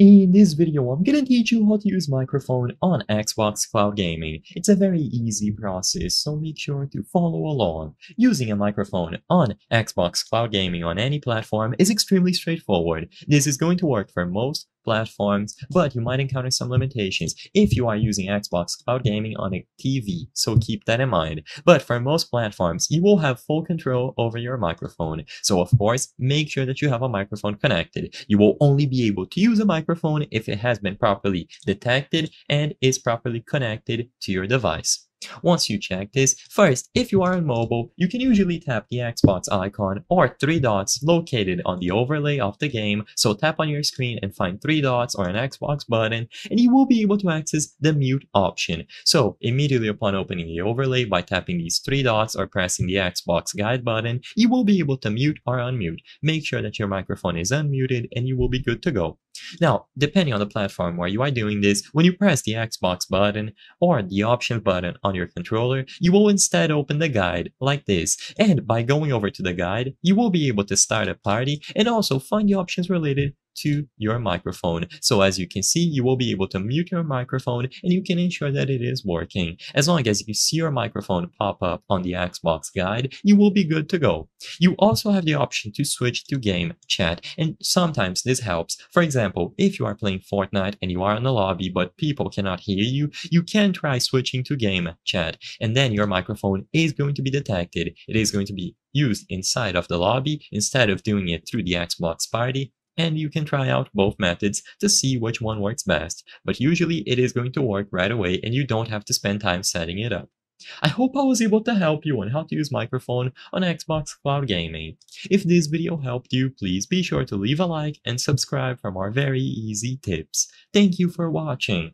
In this video, I'm gonna teach you how to use microphone on Xbox Cloud Gaming. It's a very easy process, so make sure to follow along. Using a microphone on Xbox Cloud Gaming on any platform is extremely straightforward. This is going to work for most platforms, but you might encounter some limitations if you are using Xbox Cloud Gaming on a TV, so keep that in mind. But for most platforms, you will have full control over your microphone, so of course, make sure that you have a microphone connected. You will only be able to use a microphone if it has been properly detected and is properly connected to your device. Once you check this, first, if you are on mobile, you can usually tap the Xbox icon or three dots located on the overlay of the game, so tap on your screen and find three dots or an Xbox button, and you will be able to access the mute option. So immediately upon opening the overlay by tapping these three dots or pressing the Xbox guide button, you will be able to mute or unmute. Make sure that your microphone is unmuted and you will be good to go. Now, depending on the platform where you are doing this, when you press the Xbox button or the option button on your controller, you will instead open the guide like this. And by going over to the guide, you will be able to start a party and also find the options related to your microphone. So as you can see, you will be able to mute your microphone and you can ensure that it is working. As long as you see your microphone pop up on the Xbox guide, you will be good to go. You also have the option to switch to game chat and sometimes this helps. For example, if you are playing Fortnite and you are in the lobby but people cannot hear you, you can try switching to game chat and then your microphone is going to be detected. It is going to be used inside of the lobby instead of doing it through the Xbox party and you can try out both methods to see which one works best, but usually it is going to work right away and you don't have to spend time setting it up. I hope I was able to help you on how to use microphone on Xbox Cloud Gaming. If this video helped you, please be sure to leave a like and subscribe for more very easy tips. Thank you for watching.